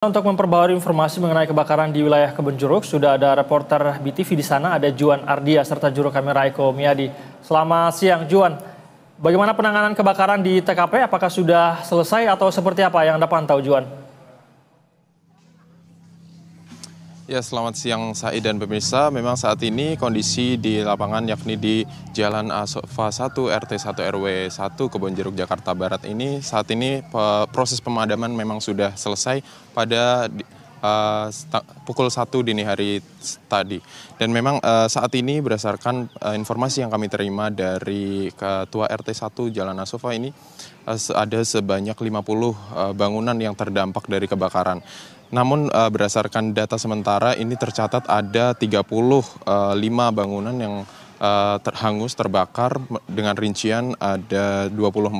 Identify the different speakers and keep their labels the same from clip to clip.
Speaker 1: Untuk memperbarui informasi mengenai kebakaran di wilayah Kebun Jeruk, sudah ada reporter BTV di sana, ada Juan Ardia serta juru kamera Eko Miadi. Selamat siang, Juan. Bagaimana penanganan kebakaran di TKP? Apakah sudah selesai atau seperti apa yang Anda pantau, Juan?
Speaker 2: Ya, selamat siang Said dan pemirsa. Memang saat ini kondisi di lapangan yakni di Jalan Asofa 1 RT 1 RW 1 Kebon Jeruk Jakarta Barat ini saat ini proses pemadaman memang sudah selesai pada uh, pukul 1 dini hari tadi. Dan memang uh, saat ini berdasarkan uh, informasi yang kami terima dari Ketua RT 1 Jalan Asofa ini uh, ada sebanyak 50 uh, bangunan yang terdampak dari kebakaran. Namun uh, berdasarkan data sementara ini tercatat ada 35 uh, eh, bangunan yang uh, eh, terhangus terbakar dengan rincian ada 24 uh,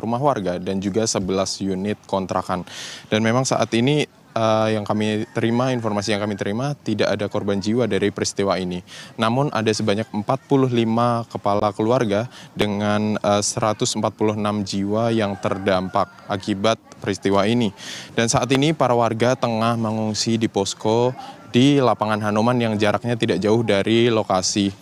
Speaker 2: rumah warga dan juga 11 unit kontrakan. Dan memang saat ini uh, yang kami terima, informasi yang kami terima, tidak ada korban jiwa dari peristiwa ini. Namun ada sebanyak 45 kepala keluarga dengan eh, uh, 146 jiwa yang terdampak akibat peristiwa ini. Dan saat ini para warga tengah mengungsi di posko di lapangan Hanoman yang jaraknya tidak jauh dari lokasi.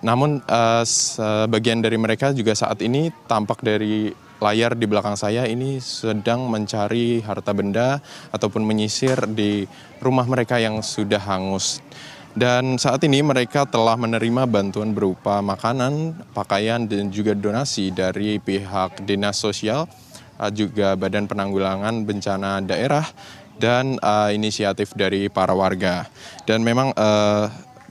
Speaker 2: Namun uh, sebagian dari mereka juga saat ini tampak dari layar di belakang saya ini sedang mencari harta benda ataupun menyisir di rumah mereka yang sudah hangus. Dan saat ini mereka telah menerima bantuan berupa makanan, pakaian, dan juga donasi dari pihak Dinas Sosial, eh, juga Badan Penanggulangan Bencana Daerah, dan uh, inisiatif dari para warga. Dan memang uh,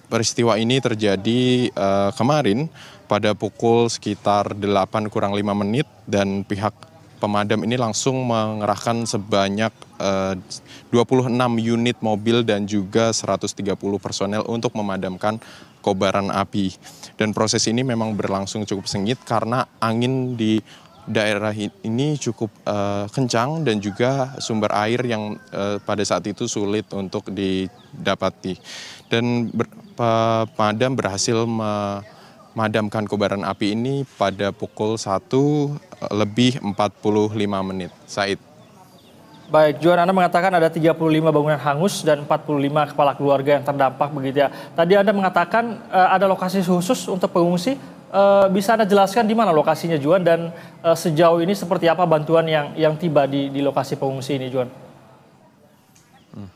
Speaker 2: peristiwa ini terjadi uh, kemarin pada pukul sekitar 8 kurang 5 menit dan pihak pemadam ini langsung mengerahkan sebanyak eh, uh, 26 unit mobil dan juga 130 personel untuk memadamkan kobaran api. Dan proses ini memang berlangsung cukup sengit karena angin di daerah ini cukup uh, kencang dan juga sumber air yang uh, pada saat itu sulit untuk didapati. Dan ber, pemadam berhasil memadamkan kobaran api ini pada pukul 1 eh, lebih 45 menit. Said. Baik, Juan Anda mengatakan
Speaker 1: ada 35 bangunan hangus dan 45 kepala keluarga yang terdampak begitu ya. Tadi Anda mengatakan uh, ada lokasi khusus untuk pengungsi, uh, bisa Anda jelaskan di mana lokasinya Juan dan uh, sejauh ini seperti apa bantuan yang yang tiba di di lokasi pengungsi ini Juan?
Speaker 2: Hmm.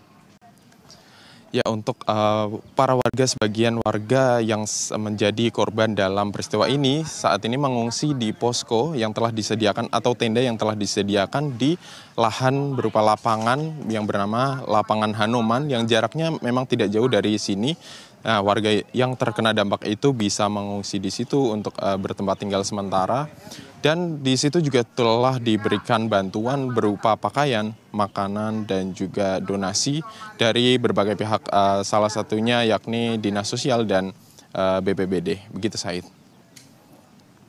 Speaker 2: Ya untuk uh, para warga sebagian warga yang menjadi korban dalam peristiwa ini saat ini mengungsi di posko yang telah disediakan atau tenda yang telah disediakan di lahan berupa lapangan yang bernama Lapangan Hanoman yang jaraknya memang tidak jauh dari sini Nah, warga yang terkena dampak itu bisa mengungsi di situ untuk uh, bertempat tinggal sementara. Dan di situ juga telah diberikan bantuan berupa pakaian, makanan, dan juga donasi dari berbagai pihak, uh, salah satunya yakni Dinas Sosial dan uh, eh, BPBD. Begitu, Said.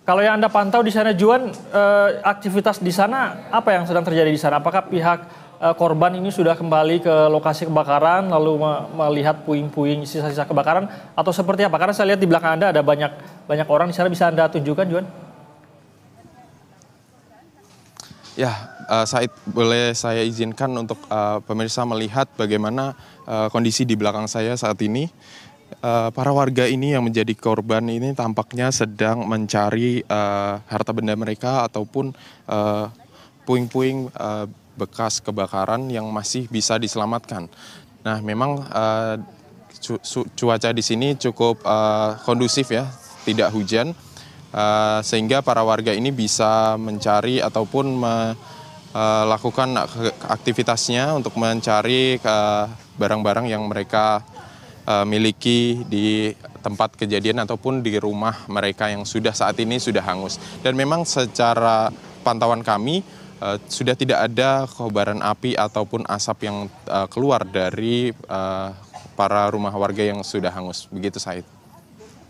Speaker 1: Kalau yang Anda pantau di sana, Juan, uh, aktivitas di sana apa yang sedang terjadi di sana? Apakah pihak Eh, korban ini sudah kembali ke lokasi kebakaran lalu melihat puing-puing sisa-sisa kebakaran atau seperti apa? Karena saya lihat di belakang Anda ada banyak banyak orang di sana bisa Anda tunjukkan, Juan?
Speaker 2: Ya, uh, Said, boleh saya izinkan untuk uh, pemirsa melihat bagaimana uh, kondisi di belakang saya saat ini. Uh, para warga ini yang menjadi korban ini tampaknya sedang mencari uh, harta benda mereka ataupun puing-puing uh, bekas kebakaran yang masih bisa diselamatkan. Nah, memang uh, cuaca di sini cukup uh, kondusif ya, tidak hujan, uh, sehingga para warga ini bisa mencari ataupun melakukan aktivitasnya untuk mencari barang-barang yang mereka miliki di tempat kejadian ataupun di rumah mereka yang sudah saat ini sudah hangus. Dan memang secara pantauan kami Eh, sudah tidak ada kobaran api ataupun asap yang uh, keluar dari uh, para rumah warga yang sudah hangus. Begitu Said.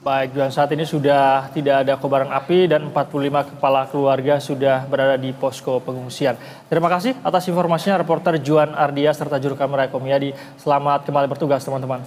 Speaker 1: Baik, dan saat ini sudah tidak ada kobaran api dan 45 kepala keluarga sudah berada di posko pengungsian. Terima kasih atas informasinya reporter Juan Ardia serta juru kamera Komyadi. Selamat kembali bertugas teman-teman.